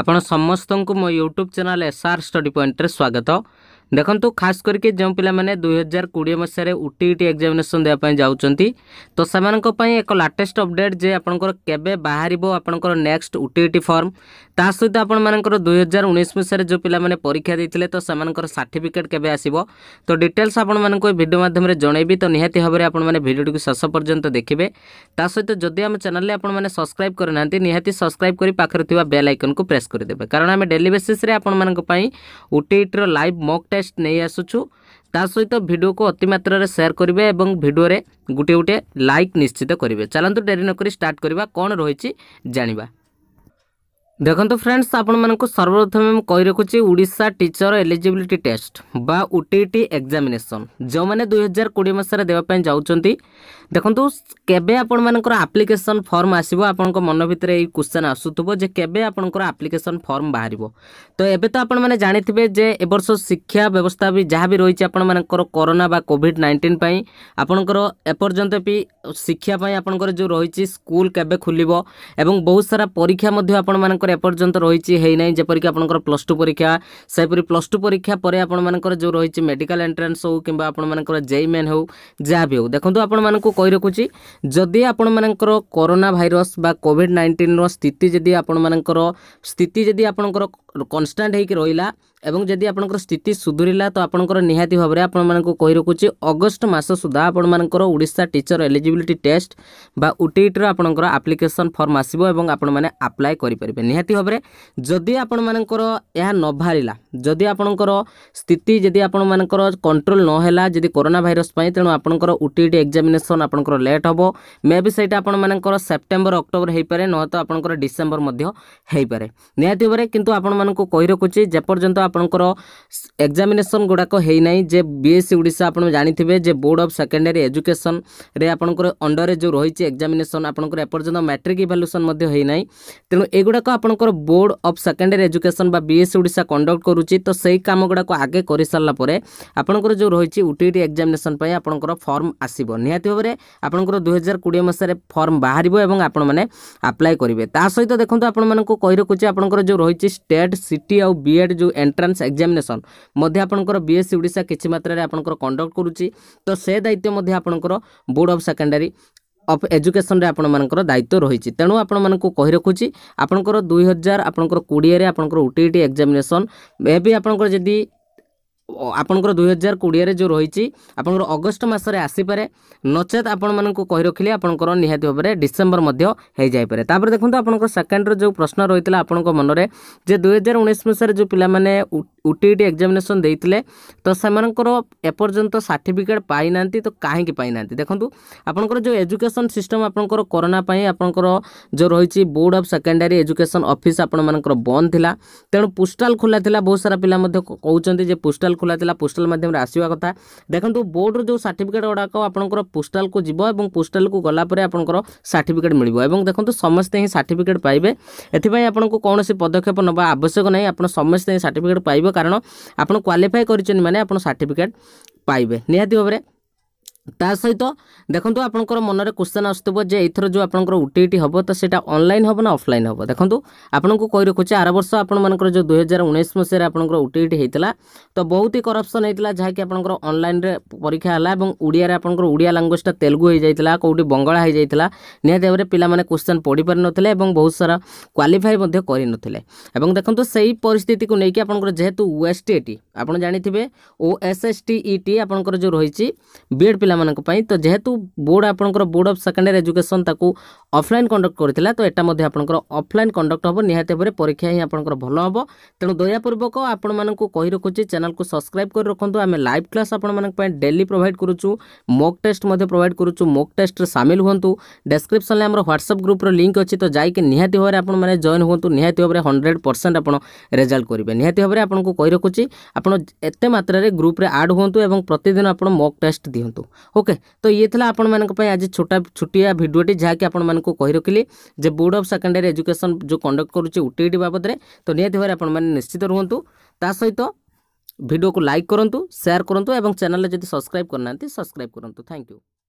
ଆପଣ ସମସ୍ତଙ୍କୁ ମୋ YouTube channel S R study ପଏଣ୍ଟରେ ସ୍ୱାଗତ ଦେଖନ୍ତୁ ଖାସ୍ କରିକି ଯେଉଁ ପିଲାମାନେ ଦୁଇହଜାର କୋଡ଼ିଏ ମସିହାରେ ଓ ଟି ଇ ଟି ଏକ୍ଜାମିନେସନ୍ ଦେବା ପାଇଁ ଯାଉଛନ୍ତି ତ ସେମାନଙ୍କ ପାଇଁ ଏକ ଲାଟେଷ୍ଟ ଅପଡ଼େଟ୍ ଯେ ଆପଣଙ୍କର କେବେ ବାହାରିବ ଆପଣଙ୍କର ନେକ୍ସଟ ଓ ଟି ଇ ଟି ଫର୍ମ ତା ସହିତ ଆପଣମାନଙ୍କର ଦୁଇହଜାର ଉଣେଇଶ ମସିହାରେ ଯେଉଁ ପିଲାମାନେ ପରୀକ୍ଷା ଦେଇଥିଲେ ତ ସେମାନଙ୍କର ସାର୍ଟିଫିକେଟ୍ କେବେ ଆସିବ ତ ଡିଟେଲ୍ସ ଆପଣମାନଙ୍କୁ ଏ ଭିଡ଼ିଓ ମାଧ୍ୟମରେ ଜଣାଇବି ତ ନିହାତି ଭାବରେ ଆପଣମାନେ ଭିଡ଼ିଓଟିକୁ ଶେଷ ପର୍ଯ୍ୟନ୍ତ ଦେଖିବେ ତା ସହିତ ଯଦି ଆମ ଚ୍ୟାନେଲରେ ଆପଣମାନେ ସବସ୍କ୍ରାଇବ୍ କରିନାହାନ୍ତି ନିହାତି ସବସ୍କ୍ରାଇବ୍ କରି ପାଖରେ ଥିବା ବେଲ୍ ଆଇକନ୍କୁ ପ୍ରେସ୍ କରିଦେବେ କାରଣ ଆମେ ଡେଲି ବେସିସ୍ରେ ଆପଣମାନଙ୍କ ପାଇଁ ଓ ଟି ଇଟିର ଲାଇଭ୍ ମକ୍ लेटेस्ट नहीं आसुचु ता सहित तो भिड को अति मात्र सेयार करेंगे भिडियो गोटे गोटे लाइक निश्चित करेंगे चलां डेरी नक स्टार्ट करवा कौन रही जाना ଦେଖନ୍ତୁ ଫ୍ରେଣ୍ଡସ୍ ଆପଣମାନଙ୍କୁ ସର୍ବପ୍ରଥମେ ମୁଁ କହି ରଖୁଛି ଓଡ଼ିଶା ଟିଚର ଏଲିଜିବିଲିଟି ଟେଷ୍ଟ ବା ଓଟିଇଟି ଏକ୍ଜାମିନେସନ୍ ଯେଉଁମାନେ ଦୁଇହଜାର କୋଡ଼ିଏ ମସିହାରେ ଦେବା ପାଇଁ ଯାଉଛନ୍ତି ଦେଖନ୍ତୁ କେବେ ଆପଣମାନଙ୍କର ଆପ୍ଲିକେସନ୍ ଫର୍ମ ଆସିବ ଆପଣଙ୍କ ମନ ଭିତରେ ଏଇ କ୍ୱେଶ୍ଚନ୍ ଆସୁଥିବ ଯେ କେବେ ଆପଣଙ୍କର ଆପ୍ଲିକେସନ୍ ଫର୍ମ ବାହାରିବ ତ ଏବେ ତ ଆପଣମାନେ ଜାଣିଥିବେ ଯେ ଏବର୍ଷ ଶିକ୍ଷା ବ୍ୟବସ୍ଥା ବି ଯାହା ବି ରହିଛି ଆପଣମାନଙ୍କର କରୋନା ବା କୋଭିଡ଼ ନାଇଣ୍ଟିନ୍ ପାଇଁ ଆପଣଙ୍କର ଏପର୍ଯ୍ୟନ୍ତ ବି ଶିକ୍ଷା ପାଇଁ ଆପଣଙ୍କର ଯେଉଁ ରହିଛି ସ୍କୁଲ କେବେ ଖୋଲିବ ଏବଂ ବହୁତ ସାରା ପରୀକ୍ଷା ମଧ୍ୟ ଆପଣମାନଙ୍କ ଆପଣଙ୍କର ଏପର୍ଯ୍ୟନ୍ତ ରହିଛି ହେଇନାହିଁ ଯେପରିକି ଆପଣଙ୍କର ପ୍ଲସ୍ ଟୁ ପରୀକ୍ଷା ସେହିପରି ପ୍ଲସ୍ ଟୁ ପରୀକ୍ଷା ପରେ ଆପଣମାନଙ୍କର ଯେଉଁ ରହିଛି ମେଡ଼ିକାଲ ଏଣ୍ଟ୍ରାନ୍ସ ହେଉ କିମ୍ବା ଆପଣମାନଙ୍କର ଜେଇ ମେନ୍ ହେଉ ଯାହା ବି ହେଉ ଦେଖନ୍ତୁ ଆପଣମାନଙ୍କୁ କହି ରଖୁଛି ଯଦି ଆପଣମାନଙ୍କର କରୋନା ଭାଇରସ୍ ବା କୋଭିଡ଼ ନାଇଣ୍ଟିନ୍ର ସ୍ଥିତି ଯଦି ଆପଣମାନଙ୍କର ସ୍ଥିତି ଯଦି ଆପଣଙ୍କର কনস্ট্যান্ট হেইকি রইলা এবং যদি আপনকৰ স্থিতি সুধৰিলা ত আপোনকৰ নিহাতি ভাৱৰে আপোনমানক কৈ ৰকুচি অগষ্ট মাসৰ সুধা আপোনমানকৰ ওড়িশা টিচাৰ এলিজিবিলিটি টেস্ট বা ওটিটিৰ আপোনকৰ এপ্লিকেচন ফৰ্ম আসিব আৰু আপোন মানে এপ্লাই কৰি পৰিব নিহাতি ভাৱৰে যদি আপোনমানকৰ ইয়া ন ভৰিলা যদি আপোনকৰ স্থিতি যদি আপোনমানকৰ কন্ট্রোল ন হেলা যদি কৰোনা ভাইৰাস পাই তেণ আপোনকৰ ওটিটি এক্সামিনেশ্বন আপোনকৰ লেট হব মেবি সেইটা আপোনমানকৰ ছেপ্টেম্বৰ অক্টোবৰ হৈ পৰে নহ'লে আপোনকৰ ডিসেম্বৰ মধ্য হৈ পৰে নিহাতি ভাৱৰে কিন্তু আপোন ଆପଣମାନଙ୍କୁ କହି ରଖୁଛି ଯେପର୍ଯ୍ୟନ୍ତ ଆପଣଙ୍କର ଏକ୍ଜାମିନେସନ୍ ଗୁଡ଼ାକ ହେଇନାହିଁ ଯେ ବିଏସ୍ସି ଓଡ଼ିଶା ଆପଣ ଜାଣିଥିବେ ଯେ ବୋର୍ଡ଼ ଅଫ୍ ସେକେଣ୍ଡାରୀ ଏଜୁକେସନ୍ରେ ଆପଣଙ୍କର ଅଣ୍ଡରରେ ଯେଉଁ ରହିଛି ଏକ୍ଜାମିନେସନ୍ ଆପଣଙ୍କର ଏପର୍ଯ୍ୟନ୍ତ ମ୍ୟାଟ୍ରିକ୍ ଇଭାଲୁଏସନ୍ ମଧ୍ୟ ହେଇନାହିଁ ତେଣୁ ଏଗୁଡ଼ାକ ଆପଣଙ୍କର ବୋର୍ଡ଼ ଅଫ୍ ସେକେଣ୍ଡାରୀ ଏଜୁକେସନ୍ ବା ବିଏସ୍ସି ଓଡ଼ିଶା କଣ୍ଡକ୍ଟ କରୁଛି ତ ସେଇ କାମ ଗୁଡ଼ାକ ଆଗେ କରିସାରିଲା ପରେ ଆପଣଙ୍କର ଯେଉଁ ରହିଛି ଓଟିଇଟି ଏକ୍ଜାମିନେସନ୍ ପାଇଁ ଆପଣଙ୍କର ଫର୍ମ ଆସିବ ନିହାତି ଭାବରେ ଆପଣଙ୍କର ଦୁଇହଜାର କୋଡ଼ିଏ ମସିହାରେ ଫର୍ମ ବାହାରିବ ଏବଂ ଆପଣମାନେ ଆପ୍ଲାଏ କରିବେ ତା ସହିତ ଦେଖନ୍ତୁ ଆପଣମାନଙ୍କୁ କହି ରଖୁଛି ଆପଣଙ୍କର ଯେଉଁ ରହିଛି ଷ୍ଟେଟ୍ टेट सिटी आउ बीएड जो एंट्रांस एग्जामिनेसन आपंकर बीएससी ओडा ଓଡ଼ିଶା କିଛି ମାତ୍ରାରେ ଆପଣଙ୍କର करुच्ची କରୁଛି ତ ସେ ଦାୟିତ୍ୱ ମଧ୍ୟ ଆପଣଙ୍କର ବୋର୍ଡ଼ ଅଫ୍ ସେକେଣ୍ଡାରୀ ଅଫ୍ ଏଜୁକେସନ୍ରେ ଆପଣମାନଙ୍କର ଦାୟିତ୍ୱ ରହିଛି ତେଣୁ ଆପଣମାନଙ୍କୁ କହି ରଖୁଛି ଆପଣଙ୍କର ଦୁଇ ହଜାର ଆପଣଙ୍କର କୋଡ଼ିଏରେ ଆପଣଙ୍କର ଓଟିଇଟି ଏକ୍ଜାମିନେସନ୍ ମେ ବି ଆପଣଙ୍କର ଯଦି ଆପଣଙ୍କର ଦୁଇ ହଜାର କୋଡ଼ିଏରେ ଯେଉଁ ରହିଛି ଆପଣଙ୍କର ଅଗଷ୍ଟ ମାସରେ ଆସିପାରେ ନଚେତ୍ ଆପଣମାନଙ୍କୁ କହି ରଖିଲେ ଆପଣଙ୍କର ନିହାତି ଭାବରେ ଡିସେମ୍ବର ମଧ୍ୟ ହେଇଯାଇପାରେ ତାପରେ ଦେଖନ୍ତୁ ଆପଣଙ୍କ ସେକେଣ୍ଡର ଯେଉଁ ପ୍ରଶ୍ନ ରହିଥିଲା ଆପଣଙ୍କ ମନରେ ଯେ ଦୁଇ ହଜାର ଉଣେଇଶ ମସିହାରେ ଯେଉଁ ପିଲାମାନେ ଓଟିଇଟି ଏକ୍ଜାମିନେସନ୍ ଦେଇଥିଲେ ତ ସେମାନଙ୍କର ଏପର୍ଯ୍ୟନ୍ତ ସାର୍ଟିଫିକେଟ୍ ପାଇନାହାନ୍ତି ତ କାହିଁକି ପାଇନାହାନ୍ତି ଦେଖନ୍ତୁ ଆପଣଙ୍କର ଯେଉଁ ଏଜୁକେସନ୍ ସିଷ୍ଟମ୍ ଆପଣଙ୍କର କରୋନା ପାଇଁ ଆପଣଙ୍କର ଯେଉଁ ରହିଛି board of secondary education office ଆପଣମାନଙ୍କର ବନ୍ଦ ଥିଲା ତେଣୁ ପୋଷ୍ଟାଲ୍ ଖୋଲା ଥିଲା ବହୁତ ସାରା ପିଲା ମଧ୍ୟ କହୁଛନ୍ତି ଯେ ପୋଷ୍ଟାଲ୍ ପୋଷ୍ଟାଲ ଖୋଲାଥିଲା ପୋଷ୍ଟାଲ ମାଧ୍ୟମରେ ଆସିବା କଥା ଦେଖନ୍ତୁ ବୋର୍ଡ଼ର ଯେଉଁ ସାର୍ଟିଫିକେଟ୍ ଗୁଡ଼ାକ ଆପଣଙ୍କର ପୋଷ୍ଟାଲକୁ ଯିବ ଏବଂ ପୋଷ୍ଟାଲକୁ ଗଲା ପରେ ଆପଣଙ୍କର ସାର୍ଟିଫିକେଟ୍ ମିଳିବ ଏବଂ ଦେଖନ୍ତୁ ସମସ୍ତେ ହିଁ ସାର୍ଟିଫିକେଟ୍ ପାଇବେ ଏଥିପାଇଁ ଆପଣଙ୍କୁ କୌଣସି ପଦକ୍ଷେପ ନେବା ଆବଶ୍ୟକ ନାହିଁ ଆପଣ ସମସ୍ତେ ହିଁ ସାର୍ଟିଫିକେଟ୍ ପାଇବେ କାରଣ ଆପଣ କ୍ୱାଲିଫାଏ କରିଛନ୍ତି ମାନେ ଆପଣ ସାର୍ଟିଫିକେଟ୍ ପାଇବେ ନିହାତି ଭାବରେ ତା ସହିତ ଦେଖନ୍ତୁ ଆପଣଙ୍କର ମନରେ କ୍ୱେଶ୍ଚନ୍ ଆସୁଥିବ ଯେ ଏଥର ଯେଉଁ ଆପଣଙ୍କର ଓଟିଇଟି ହେବ ତ ସେଇଟା ଅନଲାଇନ୍ ହେବ ନା ଅଫ୍ଲାଇନ୍ ହେବ ଦେଖନ୍ତୁ ଆପଣଙ୍କୁ କହି ରଖୁଛି ଆର ବର୍ଷ ଆପଣମାନଙ୍କର ଯେଉଁ ଦୁଇହଜାର ଉଣେଇଶ ମସିହାରେ ଆପଣଙ୍କର ଓଟିଇଟି ହେଇଥିଲା ତ ବହୁତ ହି କରପ୍ସନ୍ ହେଇଥିଲା ଯାହାକି ଆପଣଙ୍କର ଅନଲାଇନ୍ରେ ପରୀକ୍ଷା ହେଲା ଏବଂ ଓଡ଼ିଆରେ ଆପଣଙ୍କର ଓଡ଼ିଆ ଲାଙ୍ଗୁଏଜ୍ଟା ତେଲୁଗୁ ହେଇଯାଇଥିଲା କେଉଁଠି ବଙ୍ଗଳା ହେଇଯାଇଥିଲା ନିହାତି ଭାବରେ ପିଲାମାନେ କ୍ୱେଶ୍ଚନ୍ ପଢ଼ିପାରିନଥିଲେ ଏବଂ ବହୁତ ସାରା କ୍ୱାଲିଫାଇ ମଧ୍ୟ କରିନଥିଲେ ଏବଂ ଦେଖନ୍ତୁ ସେଇ ପରିସ୍ଥିତିକୁ ନେଇକି ଆପଣଙ୍କର ଯେହେତୁ ଓଏସ୍ଟି ଆପଣ ଜାଣିଥିବେ ଓ ଏସ୍ ଏସ୍ ଟି ଇ ଆପଣଙ୍କର ଯେଉଁ ରହିଛି ବିଏଡ଼୍ ପିଲା ପିଲାମାନଙ୍କ ପାଇଁ ତ ଯେହେତୁ ବୋର୍ଡ଼ ଆପଣଙ୍କର ବୋର୍ଡ଼ ଅଫ୍ ସେକେଣ୍ଡାରୀ ଏଜୁକେସନ୍ ତାକୁ ଅଫଲାଇନ୍ କଣ୍ଡକ୍ଟ କରିଥିଲା ତ ଏଟା ମଧ୍ୟ ଆପଣଙ୍କର ଅଫଲାଇନ୍ କଣ୍ଡକ୍ଟ ହେବ ନିହାତି ଭାବରେ ପରୀକ୍ଷା ହିଁ ଆପଣଙ୍କର ଭଲ ହେବ ତେଣୁ ଦୟାପୂର୍ବକ ଆପଣମାନଙ୍କୁ କହି ରଖୁଛି ଚ୍ୟାନେଲକୁ ସବସ୍କ୍ରାଇବ୍ କରି ରଖନ୍ତୁ ଆମେ ଲାଇଭ୍ କ୍ଲାସ୍ ଆପଣମାନଙ୍କ ପାଇଁ ଡେଲି ପ୍ରୋଭାଇଡ଼ କରୁଛୁ ମକ୍ ଟେଷ୍ଟ ମଧ୍ୟ ପ୍ରୋଭାଇଡ଼ କରୁଛୁ ମକ୍ ଟେଷ୍ଟରେ ସାମିଲ ହୁଅନ୍ତୁ ଡେସ୍କ୍ରିପସନ୍ରେ ଆମର ହ୍ୱାଟ୍ସଆପ୍ ଗ୍ରୁପ୍ର ଲିଙ୍କ୍ ଅଛି ତ ଯାଇକି ନିହାତି ଭାବରେ ଆପଣମାନେ ଜଏନ୍ ହୁଅନ୍ତୁ ନିହାତି ଭାବରେ ହଣ୍ଡ୍ରେଡ଼ ପରସେଣ୍ଟ ଆପଣ ରେଜଲ୍ଟ କରିବେ ନିହାତି ଭାବରେ ଆପଣଙ୍କୁ କହି ରଖୁଛି ଆପଣ ଏତେ ମାତ୍ରାରେ ଗ୍ରୁପ୍ରେ ଆଡ଼୍ ହୁଅନ୍ତୁ ଏବଂ ପ୍ରତିଦିନ ଆପଣ ମକ୍ ଟେଷ୍ଟ ଦିଅନ୍ତୁ ଓକେ ତ ଇଏ ଥିଲା ଆପଣମାନଙ୍କ ପାଇଁ ଆଜି ଛୋଟା ଛୋଟିଆ ଭିଡ଼ିଓଟି ଯାହାକି ଆପଣମାନଙ୍କୁ କହି ରଖିଲି ଯେ ବୋର୍ଡ଼ ଅଫ୍ ସେକେଣ୍ଡାରୀ ଏଜୁକେସନ୍ ଯେଉଁ କଣ୍ଡକ୍ଟ କରୁଛି ଓଟିଇଟି ବାବଦରେ ତ ନିହାତି ଭାବରେ ଆପଣମାନେ ନିଶ୍ଚିତ ରୁହନ୍ତୁ ତା ସହିତ ଭିଡ଼ିଓକୁ ଲାଇକ୍ କରନ୍ତୁ ସେୟାର କରନ୍ତୁ ଏବଂ ଚ୍ୟାନେଲରେ ଯଦି ସବସ୍କ୍ରାଇବ୍ କରିନାହାନ୍ତି ସବସ୍କ୍ରାଇବ୍ କରନ୍ତୁ ଥ୍ୟାଙ୍କ ୟୁ